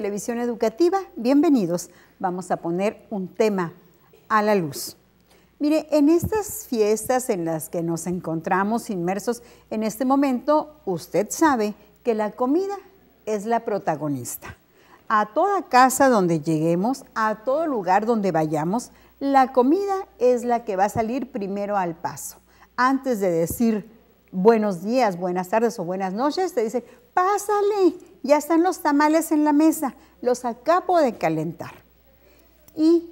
Televisión Educativa. Bienvenidos. Vamos a poner un tema a la luz. Mire, en estas fiestas en las que nos encontramos inmersos en este momento, usted sabe que la comida es la protagonista. A toda casa donde lleguemos, a todo lugar donde vayamos, la comida es la que va a salir primero al paso. Antes de decir buenos días, buenas tardes o buenas noches, te dice, pásale, ya están los tamales en la mesa, los acabo de calentar. Y,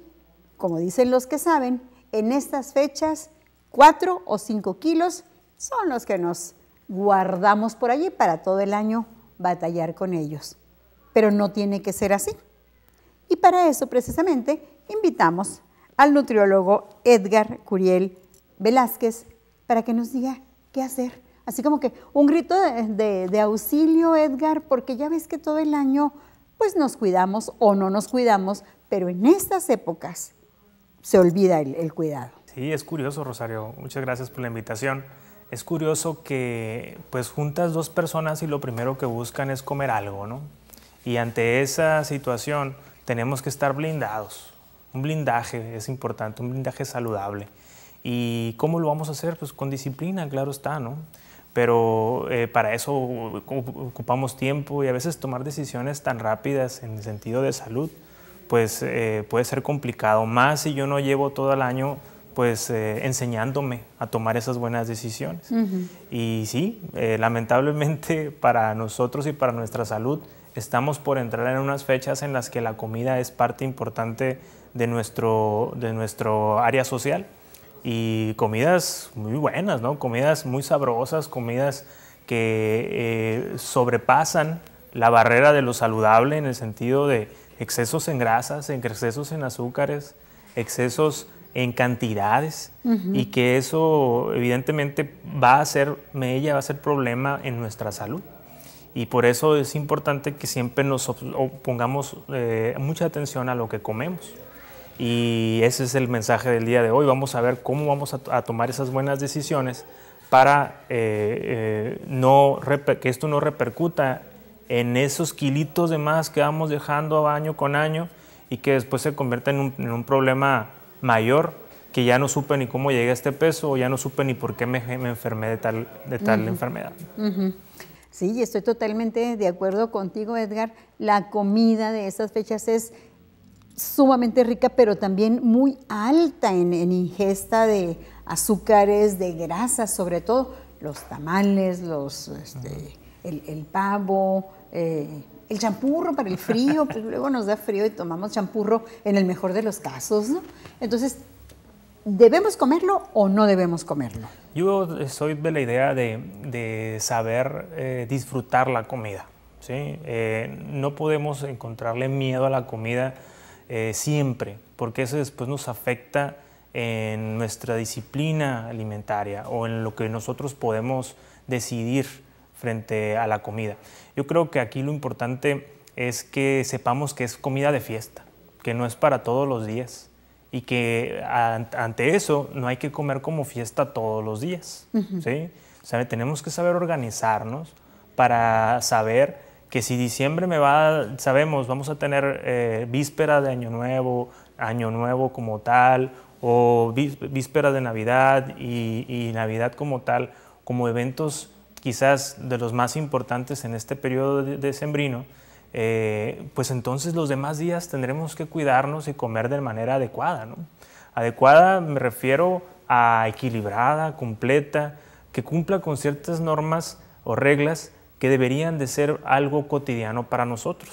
como dicen los que saben, en estas fechas, 4 o 5 kilos son los que nos guardamos por allí para todo el año batallar con ellos. Pero no tiene que ser así. Y para eso, precisamente, invitamos al nutriólogo Edgar Curiel Velázquez para que nos diga qué hacer así como que un grito de, de, auxilio, Edgar, porque ya ves que todo el año pues nos cuidamos o no nos cuidamos, pero en estas épocas se olvida el, el cuidado. Sí, es curioso, Rosario. Muchas gracias por la invitación. Es curioso que pues juntas dos personas y lo primero que buscan es comer algo, ¿no? Y ante esa situación tenemos que estar blindados. Un blindaje es importante, un blindaje saludable. ¿Y cómo lo vamos a hacer? Pues con disciplina, claro está, ¿no? pero eh, para eso ocupamos tiempo y a veces tomar decisiones tan rápidas en el sentido de salud, pues eh, puede ser complicado, más si yo no llevo todo el año pues eh, enseñándome a tomar esas buenas decisiones. Y sí, lamentablemente para nosotros y para nuestra salud estamos por entrar en unas fechas en las que la comida es parte importante de nuestro, de nuestro área social y comidas muy buenas, ¿no? Comidas muy sabrosas, comidas que eh, sobrepasan la barrera de lo saludable en el sentido de excesos en grasas, en excesos en azúcares, excesos en cantidades y que eso evidentemente va a ser ella va a ser problema en nuestra salud. Y por eso es importante que siempre nos pongamos eh, mucha atención a lo que comemos. Y ese es el mensaje del día de hoy. Vamos a ver cómo vamos a, tomar esas buenas decisiones para eh, eh, que esto no repercuta en esos kilitos de más que vamos dejando año con año y que después se convierta en un, problema mayor que ya no supe ni cómo llegué a este peso o ya no supe ni por qué me, enfermé de tal, de tal enfermedad. Sí, estoy totalmente de acuerdo contigo, Edgar. La comida de esas fechas es sumamente rica, pero también muy alta en, ingesta de azúcares, de grasas, sobre todo los tamales, los, este, el, pavo, eh, el champurro para el frío, pues luego nos da frío y tomamos champurro en el mejor de los casos, Entonces, ¿debemos comerlo o no debemos comerlo? Yo soy de la idea de, saber eh, disfrutar la comida, ¿sí? Eh, no podemos encontrarle miedo a la comida eh, siempre, porque eso después nos afecta en nuestra disciplina alimentaria o en lo que nosotros podemos decidir frente a la comida. Yo creo que aquí lo importante es que sepamos que es comida de fiesta, que no es para todos los días y que ante eso no hay que comer como fiesta todos los días. ¿sí? o sea, tenemos que saber organizarnos para saber que si diciembre me va, sabemos, vamos a tener eh, víspera de Año Nuevo, Año Nuevo como tal, o víspera de Navidad y, Navidad como tal, como eventos quizás de los más importantes en este periodo de sembrino eh, pues entonces los demás días tendremos que cuidarnos y comer de manera adecuada. Adecuada me refiero a equilibrada, completa, que cumpla con ciertas normas o reglas que deberían de ser algo cotidiano para nosotros.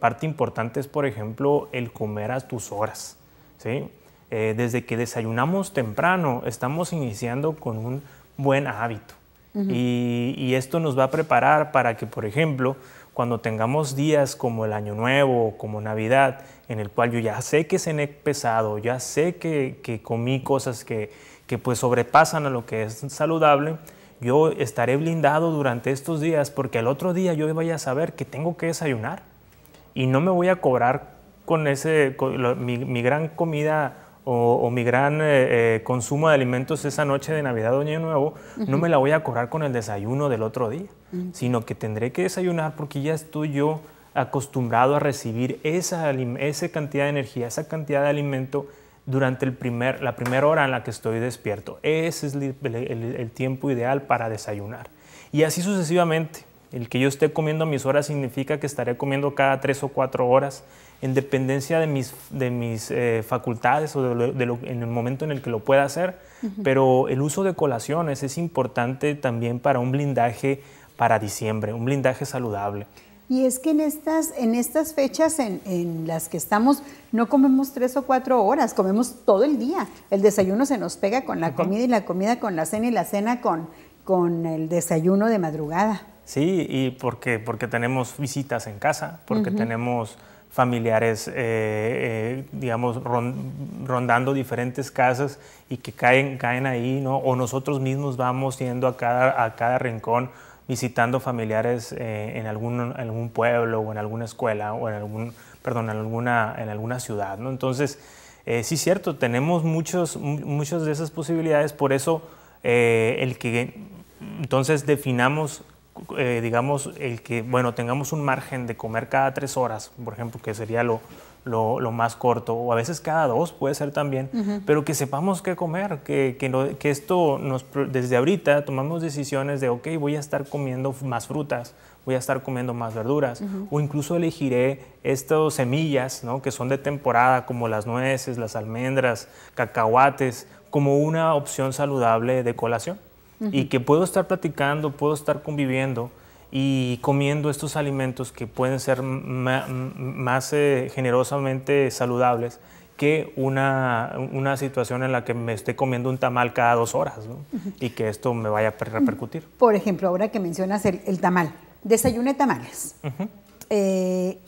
Parte importante es, por ejemplo, el comer a tus horas. ¿sí? Eh, desde que desayunamos temprano, estamos iniciando con un buen hábito. y, esto nos va a preparar para que, por ejemplo, cuando tengamos días como el Año Nuevo o como Navidad, en el cual yo ya sé que cené pesado, ya sé que, comí cosas que, que pues sobrepasan a lo que es saludable, yo estaré blindado durante estos días porque el otro día yo vaya a saber que tengo que desayunar y no me voy a cobrar con, ese, mi, gran comida o, mi gran eh, eh, consumo de alimentos esa noche de Navidad o Año Nuevo, no me la voy a cobrar con el desayuno del otro día, sino que tendré que desayunar porque ya estoy yo acostumbrado a recibir esa, esa cantidad de energía, esa cantidad de alimento durante la primera hora en la que estoy despierto. Ese es el, tiempo ideal para desayunar. Y así sucesivamente. El que yo esté comiendo a mis horas significa que estaré comiendo cada tres o cuatro horas, en dependencia de mis, eh, facultades o en el momento en el que lo pueda hacer. Pero el uso de colaciones es importante también para un blindaje para diciembre, un blindaje saludable. Y es que en estas, en estas fechas en, las que estamos, no comemos tres o cuatro horas, comemos todo el día. El desayuno se nos pega con la comida y la comida con la cena y la cena con, con el desayuno de madrugada. Sí, y porque, porque tenemos visitas en casa, porque tenemos familiares, eh, eh, digamos, rondando diferentes casas y que caen, caen ahí, ¿no? O nosotros mismos vamos yendo a cada, a cada rincón visitando familiares eh, en, algún, algún pueblo o en alguna escuela o en, algún, perdón, en, alguna, en alguna ciudad. ¿no? Entonces, eh, sí, cierto, tenemos muchos, muchas de esas posibilidades, por eso eh, el que entonces definamos, eh, digamos, el que, bueno, tengamos un margen de comer cada tres horas, por ejemplo, que sería lo, lo, más corto, o a veces cada dos puede ser también, pero que sepamos qué comer, que, que, esto nos, desde ahorita tomamos decisiones de, ok, voy a estar comiendo más frutas, voy a estar comiendo más verduras, o incluso elegiré estas semillas, que son de temporada, como las nueces, las almendras, cacahuates, como una opción saludable de colación, y que puedo estar platicando, puedo estar conviviendo, y comiendo estos alimentos que pueden ser más eh, generosamente saludables que una, una, situación en la que me esté comiendo un tamal cada dos horas y que esto me vaya a repercutir. Por ejemplo, ahora que mencionas el, el tamal, desayuné tamales. Eh,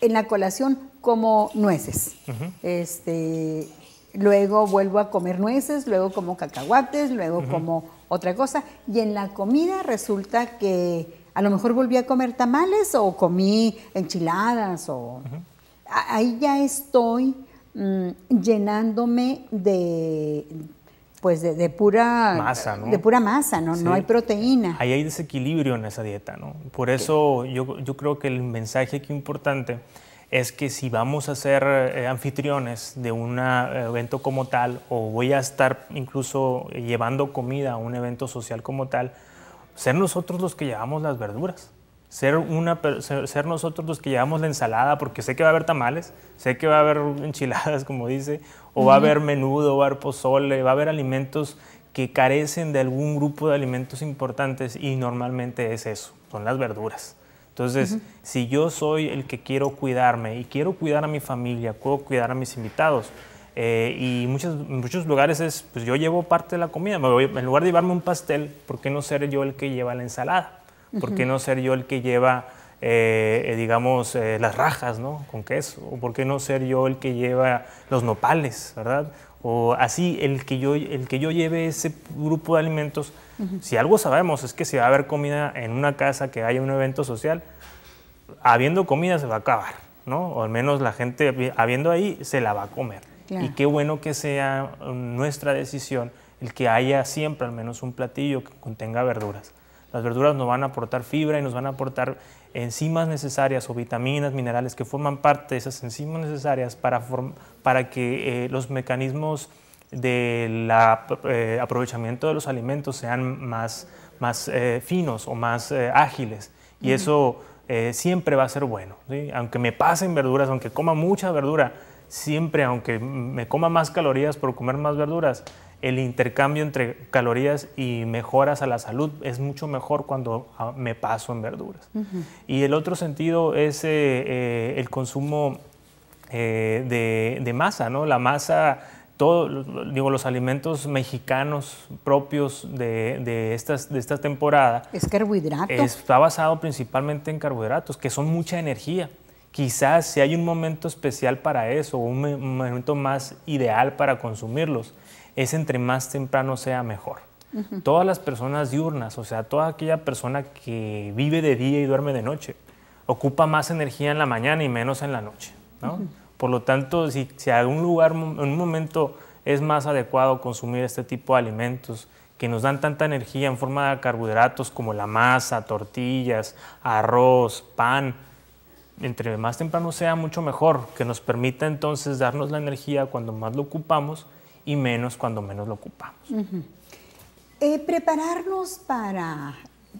en la colación como nueces. este, luego vuelvo a comer nueces, luego como cacahuates, luego como otra cosa. Y en la comida resulta que a lo mejor volví a comer tamales o comí enchiladas o... Ahí ya estoy mm, llenándome de pues de, pura masa, ¿no? De pura masa, ¿no? No hay proteína. Ahí hay desequilibrio en esa dieta, ¿no? Por eso yo, creo que el mensaje aquí importante es que si vamos a ser eh, anfitriones de un eh, evento como tal o voy a estar incluso llevando comida a un evento social como tal, ser nosotros los que llevamos las verduras. Ser, una, ser, nosotros los que llevamos la ensalada, porque sé que va a haber tamales, sé que va a haber enchiladas, como dice, o va a haber menudo, va a haber pozole, va a haber alimentos que carecen de algún grupo de alimentos importantes y normalmente es eso, son las verduras. Entonces, si yo soy el que quiero cuidarme y quiero cuidar a mi familia, puedo cuidar a mis invitados, eh, y en muchos lugares es, pues yo llevo parte de la comida, en lugar de llevarme un pastel, ¿por qué no ser yo el que lleva la ensalada? ¿Por qué no ser yo el que lleva, eh, eh, digamos, las rajas, ¿no? Con queso, o por qué no ser yo el que lleva los nopales, ¿verdad? o así, el que yo, el que yo lleve ese grupo de alimentos, si algo sabemos es que si va a haber comida en una casa, que haya un evento social, habiendo comida se va a acabar, ¿no? O al menos la gente habiendo ahí se la va a comer. Y qué bueno que sea um, nuestra decisión el que haya siempre al menos un platillo que contenga verduras. Las verduras nos van a aportar fibra y nos van a aportar enzimas necesarias o vitaminas, minerales que forman parte de esas enzimas necesarias para, para que eh, los mecanismos del eh, aprovechamiento de los alimentos sean más, más eh, finos o más ágiles. Y eso siempre va a ser bueno. Aunque me pasen verduras, aunque coma mucha verdura, siempre, aunque me coma más calorías por comer más verduras, el intercambio entre calorías y mejoras a la salud es mucho mejor cuando ah, me paso en verduras. Y el otro sentido es eh, eh, el consumo eh, de, masa, ¿no? La masa, todo, digo, los alimentos mexicanos propios de, de esta temporada. Es carbohidrato. Está basado principalmente en carbohidratos, que son mucha energía quizás si hay un momento especial para eso, un momento más ideal para consumirlos es entre más temprano sea mejor. Todas las personas diurnas, o sea, toda aquella persona que vive de día y duerme de noche, ocupa más energía en la mañana y menos en la noche. Por lo tanto, si, si a lugar, en un momento es más adecuado consumir este tipo de alimentos que nos dan tanta energía en forma de carbohidratos como la masa, tortillas, arroz, pan, entre más temprano sea, mucho mejor, que nos permita entonces darnos la energía cuando más lo ocupamos y menos cuando menos lo ocupamos. Eh, prepararnos para,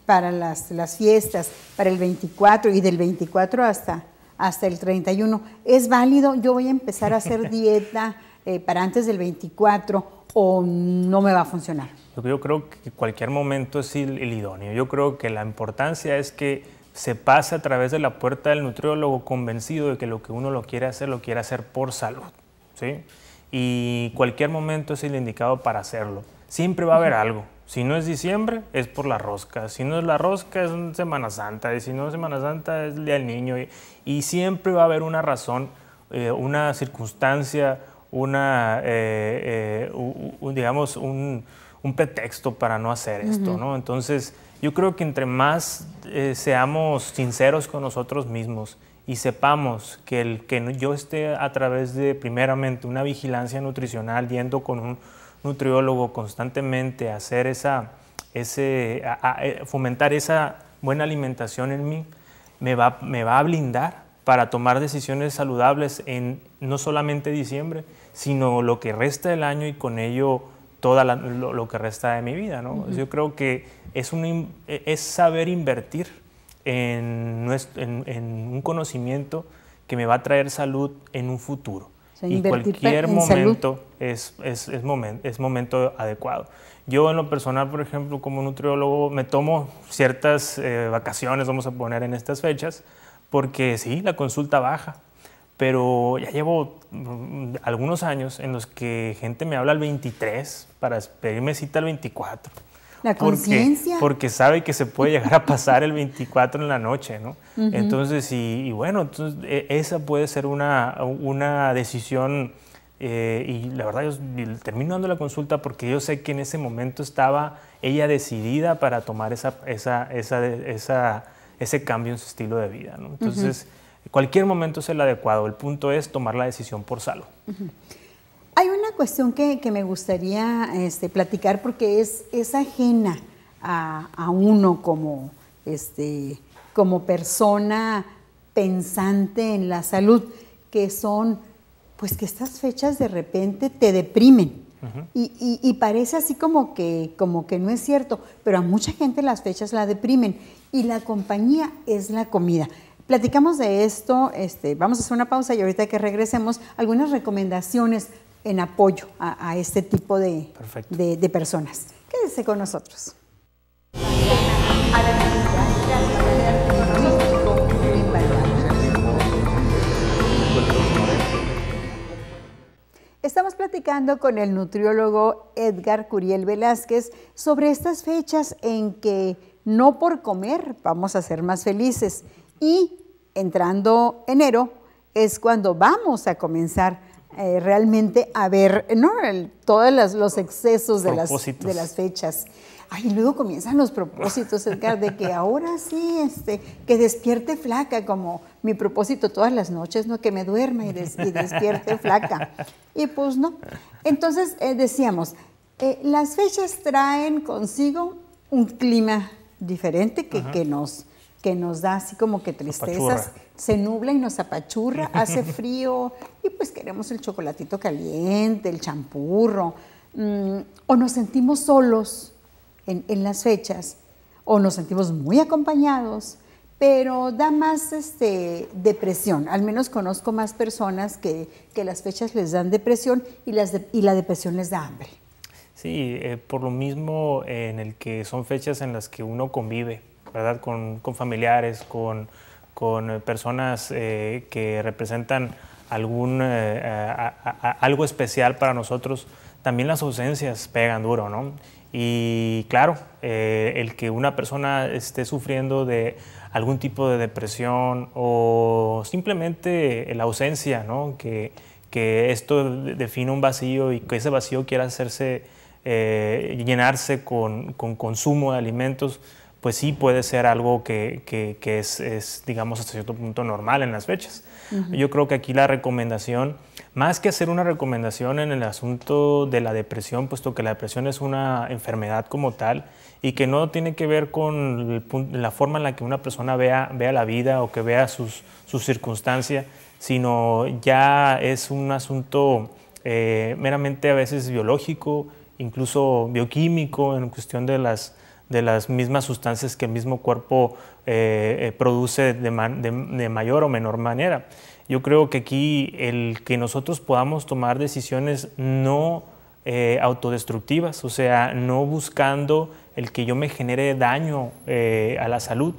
para las, las, fiestas, para el 24 y del 24 hasta, hasta el 31, ¿es válido? Yo voy a empezar a hacer dieta eh, para antes del 24 o no me va a funcionar. Yo creo que cualquier momento es el, idóneo. Yo creo que la importancia es que se pase a través de la puerta del nutriólogo convencido de que lo que uno lo quiere hacer, lo quiere hacer por salud. ¿sí? y cualquier momento es el indicado para hacerlo. Siempre va a haber algo. Si no es diciembre, es por la rosca. Si no es la rosca, es Semana Santa. Y si no es Semana Santa, es el Día del Niño. Y, siempre va a haber una razón, eh, una circunstancia, una, eh, eh, un, digamos, un, pretexto para no hacer esto, ¿no? Entonces, yo creo que entre más seamos sinceros con nosotros mismos y sepamos que el que yo esté a través de primeramente una vigilancia nutricional yendo con un nutriólogo constantemente a hacer esa ese eh, fomentar esa buena alimentación en mí me va, me va a blindar para tomar decisiones saludables en no solamente diciembre, sino lo que resta del año y con ello todo lo, que resta de mi vida. Yo creo que es, un, e, es saber invertir en, un conocimiento que me va a traer salud en un futuro. y cualquier momento es, es, es, es, momento adecuado. Yo en lo personal, por ejemplo, como nutriólogo, me tomo ciertas eh, vacaciones, vamos a poner en estas fechas, porque sí, la consulta baja, pero ya llevo mm, algunos años en los que gente me habla al 23 para pedirme cita al 24. La conciencia. Porque, sabe que se puede llegar a pasar el 24 en la noche, ¿no? Entonces, y, bueno, entonces, e, esa puede ser una, una decisión. Eh, y la verdad, yo termino dando la consulta porque yo sé que en ese momento estaba ella decidida para tomar esa, esa, esa, esa ese cambio en su estilo de vida. ¿no? Entonces, cualquier momento es el adecuado. El punto es tomar la decisión por salvo cuestión que, me gustaría este, platicar porque es, ajena a, uno como, este, como persona pensante en la salud, que son, pues que estas fechas de repente te deprimen. y, parece así como que, como que no es cierto, pero a mucha gente las fechas la deprimen y la compañía es la comida. Platicamos de esto, este, vamos a hacer una pausa y ahorita que regresemos, algunas recomendaciones en apoyo a, este tipo de, de personas. Quédese con nosotros. Estamos platicando con el nutriólogo Edgar Curiel Velázquez sobre estas fechas en que no por comer vamos a ser más felices y entrando enero es cuando vamos a comenzar eh, realmente a ver, ¿no? todos los, excesos de las, de las fechas. Ay, luego comienzan los propósitos, de que ahora sí, este, que despierte flaca, como mi propósito todas las noches, ¿no? Que me duerma y, despierte flaca. Y pues no. Entonces eh, decíamos, eh, las fechas traen consigo un clima diferente que, nos, que nos da así como que tristezas, se nubla y nos apachurra, hace frío, pues queremos el chocolatito caliente, el champurro, mm, o nos sentimos solos en, las fechas, o nos sentimos muy acompañados, pero da más este, depresión. Al menos conozco más personas que, que las fechas les dan depresión y, las y la depresión les da hambre. Sí, eh, por lo mismo eh, en el que son fechas en las que uno convive, ¿verdad? Con, con familiares, con, con eh, personas que representan algún, eh, eh, algo especial para nosotros, también las ausencias pegan duro, ¿no? Y claro, eh, el que una persona esté sufriendo de algún tipo de depresión o simplemente la ausencia, ¿no? Que, que esto define un vacío y que ese vacío quiera hacerse, llenarse con, con consumo de alimentos, pues sí puede ser algo que, es, digamos, hasta cierto punto normal en las fechas. Yo creo que aquí la recomendación, más que hacer una recomendación en el asunto de la depresión, puesto que la depresión es una enfermedad como tal y que no tiene que ver con la forma en la que una persona vea, vea la vida o que vea sus, su circunstancia, sino ya es un asunto eh, meramente a veces biológico, incluso bioquímico, en cuestión de las de las mismas sustancias que el mismo cuerpo eh, eh, produce de, mayor o menor manera. Yo creo que aquí el que nosotros podamos tomar decisiones no eh, autodestructivas, o sea, no buscando el que yo me genere daño a la salud,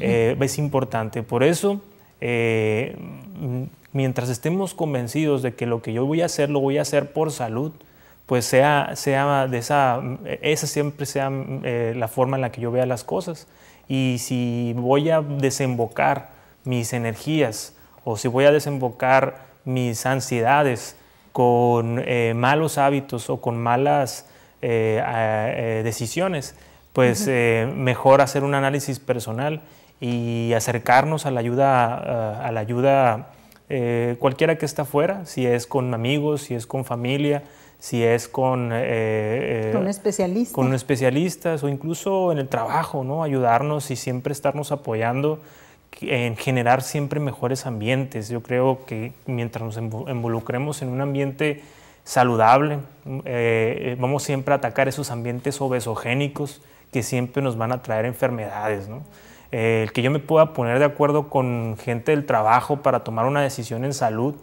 es importante. Por eso, mientras estemos convencidos de que lo que yo voy a hacer lo voy a hacer por salud, pues sea, sea de esa, esa siempre sea eh, la forma en la que yo vea las cosas. Y si voy a desembocar mis energías o si voy a desembocar mis ansiedades con eh, malos hábitos o con malas eh, decisiones, pues mejor hacer un análisis personal y acercarnos a la ayuda, a, la ayuda cualquiera que está afuera, si es con amigos, si es con familia, si es con, eh, eh, con, un especialista. con especialistas o incluso en el trabajo, ¿no? ayudarnos y siempre estarnos apoyando en generar siempre mejores ambientes. Yo creo que mientras nos involucremos en un ambiente saludable, mm, eh, vamos siempre a atacar esos ambientes obesogénicos que siempre nos van a traer enfermedades. ¿no? el que yo me pueda poner de acuerdo con gente del trabajo para tomar una decisión en salud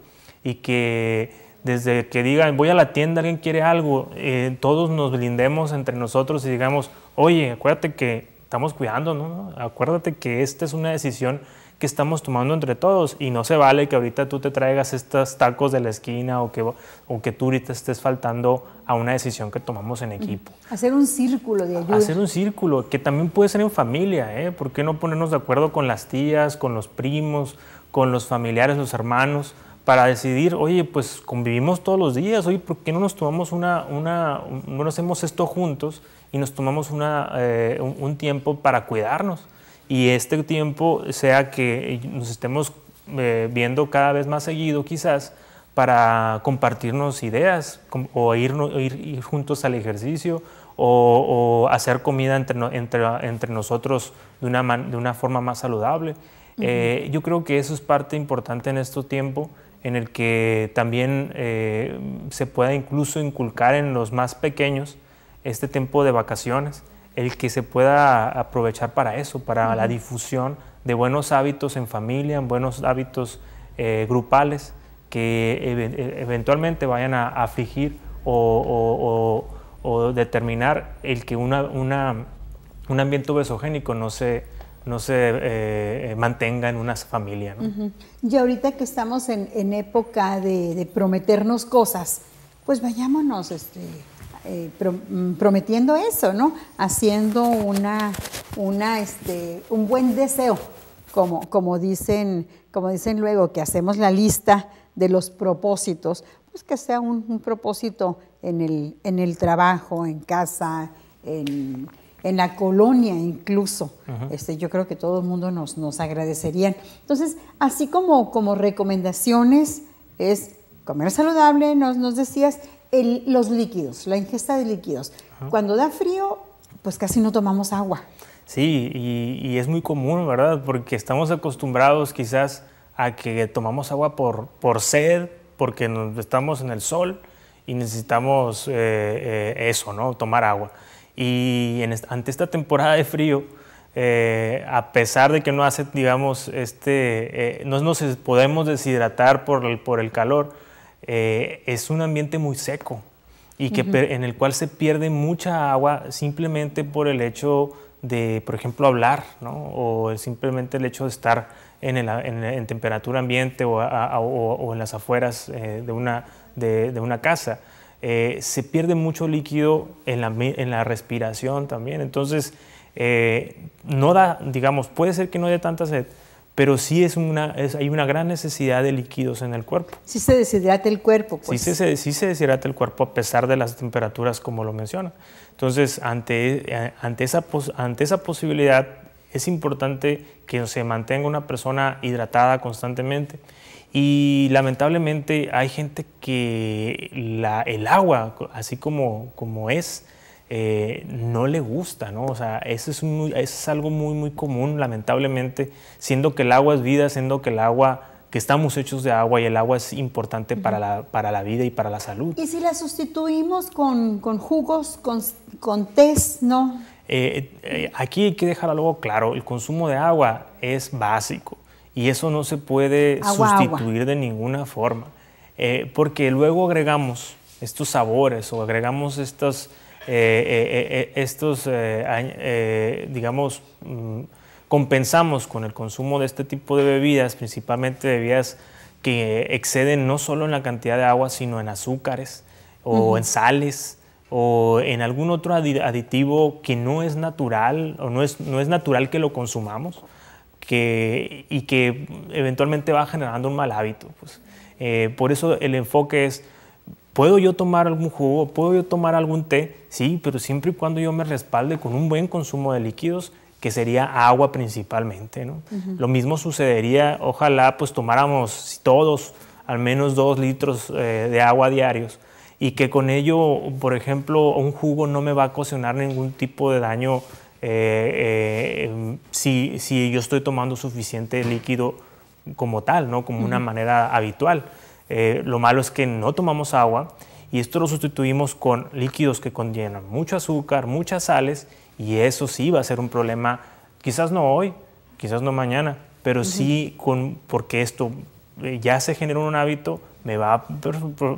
y que desde que digan, voy a la tienda, alguien quiere algo, eh, todos nos blindemos entre nosotros y digamos, oye, acuérdate que estamos cuidando, ¿no? Acuérdate que esta es una decisión que estamos tomando entre todos y no se vale que ahorita tú te traigas estos tacos de la esquina o que, o que tú ahorita estés faltando a una decisión que tomamos en equipo. Hacer un círculo de ayuda. Hacer un círculo, que también puede ser en familia, ¿eh? ¿Por qué no ponernos de acuerdo con las tías, con los primos, con los familiares, los hermanos? para decidir, oye, pues convivimos todos los días, oye, ¿por qué no nos tomamos una, una no nos hacemos esto juntos y nos tomamos una, eh, un, tiempo para cuidarnos? Y este tiempo sea que nos estemos eh, viendo cada vez más seguido quizás para compartirnos ideas o ir, ir, juntos al ejercicio o, hacer comida entre, entre, entre nosotros de una, de una forma más saludable. Eh, yo creo que eso es parte importante en este tiempo en el que también eh, se pueda incluso inculcar en los más pequeños este tiempo de vacaciones, el que se pueda aprovechar para eso, para la difusión de buenos hábitos en familia, en buenos hábitos eh, grupales que e, eventualmente vayan a afligir o, determinar el que un ambiente besogénico no se no se eh, eh, mantenga en una familia. ¿no? Y ahorita que estamos en, época de, prometernos cosas, pues vayámonos este, eh, mm, prometiendo eso, ¿no? Haciendo una, una, este, un buen deseo, como, como, dicen, como dicen luego, que hacemos la lista de los propósitos, pues que sea un, un propósito en el, en el trabajo, en casa, en en la colonia incluso. Este, yo creo que todo el mundo nos, nos Entonces, así como, como recomendaciones es comer saludable, nos, nos decías, el, los líquidos, la ingesta de líquidos. Cuando da frío, pues casi no tomamos agua. Sí, y, es muy común, ¿verdad? Porque estamos acostumbrados quizás a que tomamos agua por, por sed, porque nos, estamos en el sol y necesitamos eh, eh, eso, ¿no? Tomar agua. Y ante esta temporada de frío, eh, a pesar de que no hace, digamos, este, eh, no nos podemos deshidratar por el, por el calor, eh, es un ambiente muy seco y que, en el cual se pierde mucha agua simplemente por el hecho de, por ejemplo, hablar, o simplemente el hecho de estar en, en, temperatura ambiente o, en las afueras de, una, de, una casa. Eh, se pierde mucho líquido en la, respiración también. Entonces, eh, no da, digamos, puede ser que no haya tanta sed, pero sí es hay una gran necesidad de líquidos en el cuerpo. Si se deshidrata el cuerpo. Sí, pues. se, sí se deshidrata el cuerpo a pesar de las temperaturas como lo menciona. Entonces, ante eh, esa posibilidad, es importante que se mantenga una persona hidratada constantemente. Y lamentablemente hay gente que el agua, así como, como es, eh, no le gusta, ¿no? O sea, eso es, algo muy, muy común, lamentablemente, siendo que el agua es vida, siendo que el agua que estamos hechos de agua y el agua es importante para, la, vida y para la salud. ¿Y si la sustituimos con, jugos, con, con no? Eh, eh, aquí hay que dejar algo claro, el consumo de agua es básico y eso no se puede sustituir de ninguna forma, eh, porque luego agregamos estos sabores o agregamos eh, eh, estos, estos digamos, mm, compensamos con el consumo de este tipo de bebidas, principalmente bebidas que exceden no solo en la cantidad de agua, sino en azúcares o en sales o en algún otro aditivo que no es natural o no es, no es natural que lo consumamos que, y que eventualmente va generando un mal hábito. Pues. Eh, por eso el enfoque es, ¿puedo yo tomar algún jugo? ¿Puedo yo tomar algún té? Sí, pero siempre y cuando yo me respalde con un buen consumo de líquidos, que sería agua principalmente. ¿no? Lo mismo sucedería, ojalá pues tomáramos todos al menos dos litros eh, de agua diarios y que con ello, por ejemplo, un jugo no me va a ocasionar ningún tipo de daño eh, eh, si, yo estoy tomando suficiente líquido como tal, ¿no? como una manera habitual. Eh, lo malo es que no tomamos agua y esto lo sustituimos con líquidos que contienen mucho azúcar, muchas sales y eso sí va a ser un problema, quizás no hoy, quizás no mañana, pero sí con, porque esto ya se generó un hábito, me va a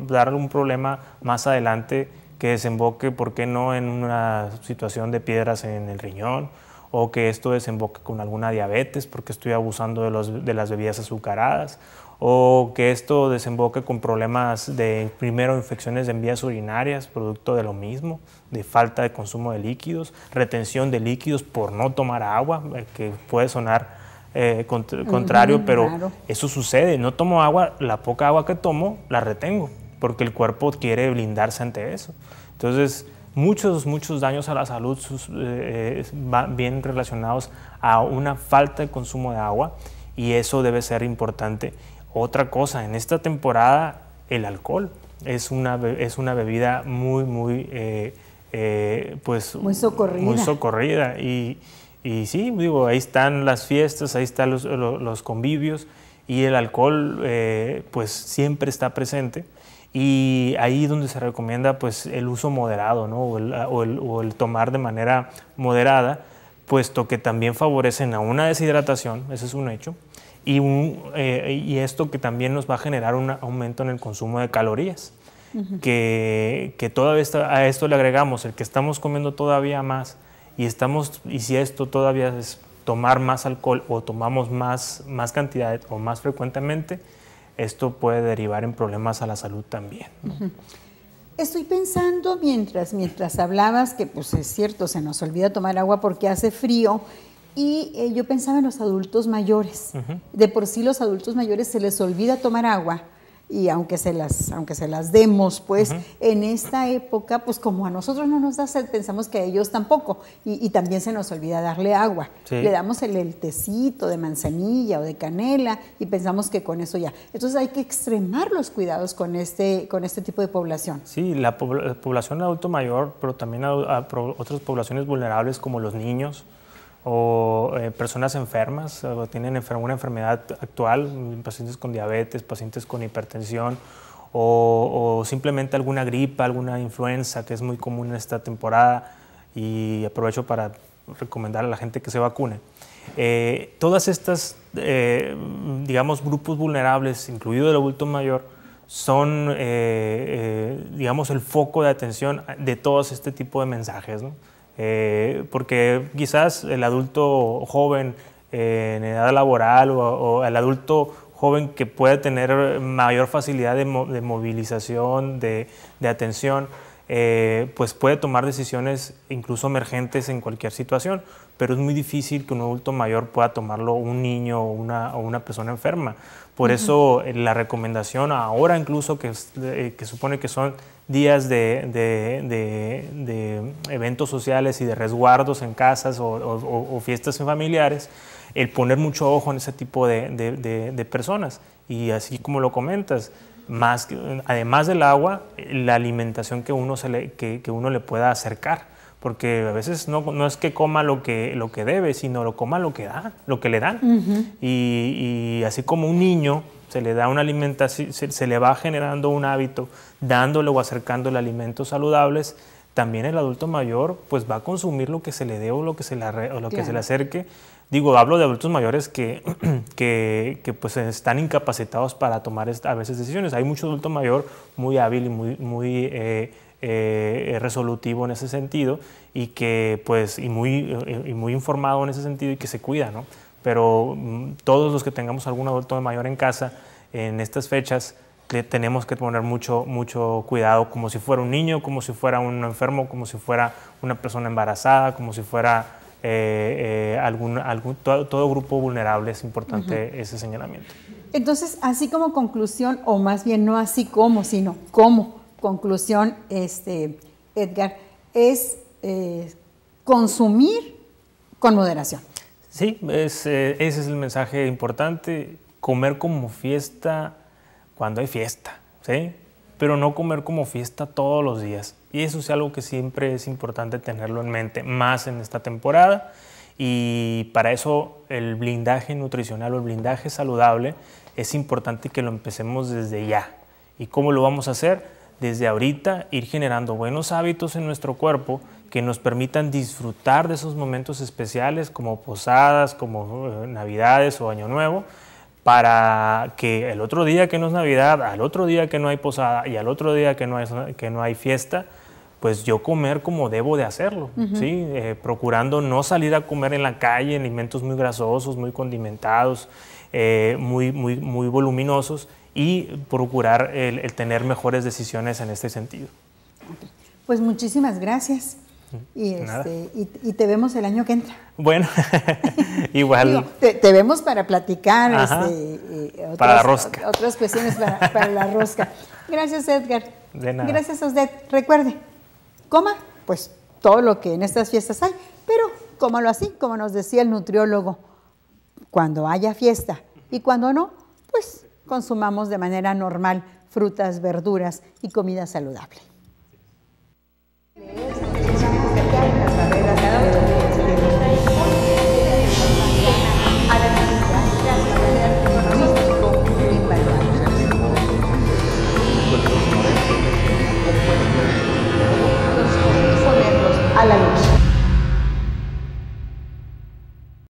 dar un problema más adelante que desemboque, ¿por qué no?, en una situación de piedras en el riñón o que esto desemboque con alguna diabetes porque estoy abusando de, las bebidas azucaradas o que esto desemboque con problemas de, primero, infecciones en vías urinarias, producto de lo mismo, de falta de consumo de líquidos, retención de líquidos por no tomar agua, eh, que puede sonar eh, contrario, pero eso sucede. No tomo agua, la poca agua que tomo la retengo porque el cuerpo quiere blindarse ante eso. Entonces, muchos, muchos daños a la salud eh, eh bien relacionados a una falta de consumo de agua y eso debe ser importante. Otra cosa, en esta temporada el alcohol es una, es una bebida muy, muy, eh, eh, pues, muy socorrida. Muy socorrida. Y, y, sí, digo, ahí están las fiestas, ahí están los, los, los convivios y el alcohol pues siempre está presente y ahí donde se recomienda pues el uso moderado ¿no? Ah, o, el, tomar de manera moderada, puesto que también favorecen a una deshidratación, ese es un hecho, y, eh, esto que también nos va a generar un aumento en el consumo de calorías. que, que todavía a esto le agregamos el que estamos comiendo todavía más y estamos y si esto todavía es tomar más alcohol o tomamos más, más cantidad o más frecuentemente, esto puede derivar en problemas a la salud también. Estoy pensando mientras, mientras hablabas que pues es cierto, se nos olvida tomar agua porque hace frío. Y eh, yo pensaba en los adultos mayores. De por sí los adultos mayores se les olvida tomar agua y aunque se las, aunque se las demos, pues en esta época, pues como a nosotros no nos da sed, pensamos que a ellos tampoco, y, también se nos olvida darle agua. Le damos el, el, tecito de manzanilla o de canela y pensamos que con eso ya. Entonces hay que extremar los cuidados con este, con este tipo de población. Sí, la, población adulto mayor, pero también a otras poblaciones vulnerables como los niños o eh, personas enfermas, o tienen una enfermedad actual, pacientes con diabetes, pacientes con hipertensión, o, simplemente alguna gripa, alguna influenza que es muy común en esta temporada y aprovecho para recomendar a la gente que se vacune. Eh, todas estas, eh, digamos, grupos vulnerables, incluido el adulto mayor, son, digamos, el foco de atención de todos este tipo de mensajes. ¿no? Eh, porque quizás el adulto joven en edad laboral o, el adulto joven que puede tener mayor facilidad de, movilización, de, atención, eh, pues puede tomar decisiones incluso emergentes en cualquier situación, pero es muy difícil que un adulto mayor pueda tomarlo un niño o una, persona enferma. Por eso eh, la recomendación ahora incluso que, que supone que son días de, eventos sociales y de resguardos en casas o, fiestas familiares, el poner mucho ojo en ese tipo de, personas. Y así como lo comentas, más, además del agua, la alimentación que uno, se le, que, uno le pueda acercar. Porque a veces no, es que coma lo que, lo que debe, sino lo coma lo que da, lo que le dan. y, y así como un niño se le da una alimentación, se, le va generando un hábito, dándole o acercándole alimentos saludables, también el adulto mayor pues va a consumir lo que se le dé o lo que se le, lo que se le acerque. Digo, hablo de adultos mayores que, que, pues están incapacitados para tomar a veces decisiones. Hay mucho adulto mayor muy hábil y muy, muy eh, eh, resolutivo en ese sentido y que pues y muy, eh, y muy informado en ese sentido y que se cuida, ¿no? pero mm, todos los que tengamos algún adulto mayor en casa en estas fechas tenemos que poner mucho, mucho cuidado, como si fuera un niño, como si fuera un enfermo, como si fuera una persona embarazada, como si fuera eh, eh, todo, grupo vulnerable. Es importante ese señalamiento. Entonces, así como conclusión, o más bien no así como, sino como conclusión, este, Edgar, es eh, consumir con moderación. Sí, eh, ese es el mensaje importante, comer como fiesta cuando hay fiesta, Pero no comer como fiesta todos los días. Y eso es algo que siempre es importante tenerlo en mente, más en esta temporada. Y para eso el blindaje nutricional o el blindaje saludable es importante que lo empecemos desde ya. ¿Y cómo lo vamos a hacer? Desde ahorita ir generando buenos hábitos en nuestro cuerpo que nos permitan disfrutar de esos momentos especiales como posadas, como uh, navidades o año nuevo, para que el otro día que no es Navidad, al otro día que no hay posada y al otro día que no hay, que no hay fiesta, pues yo comer como debo de hacerlo, ¿sí? Eh, procurando no salir a comer en la calle alimentos muy grasosos, muy condimentados, eh, muy, muy, voluminosos y procurar el tener mejores decisiones en este sentido. Pues muchísimas gracias. Y, este, te vemos el año que entra. Bueno, igual. te, vemos para platicar este, eh, para la rosca. otras cuestiones para, la rosca. Gracias, Edgar. Gracias a usted. Recuerde, coma, pues todo lo que en estas fiestas hay, pero cómalo así, como nos decía el nutriólogo, cuando haya fiesta y cuando no, pues consumamos de manera normal frutas, verduras y comida saludable.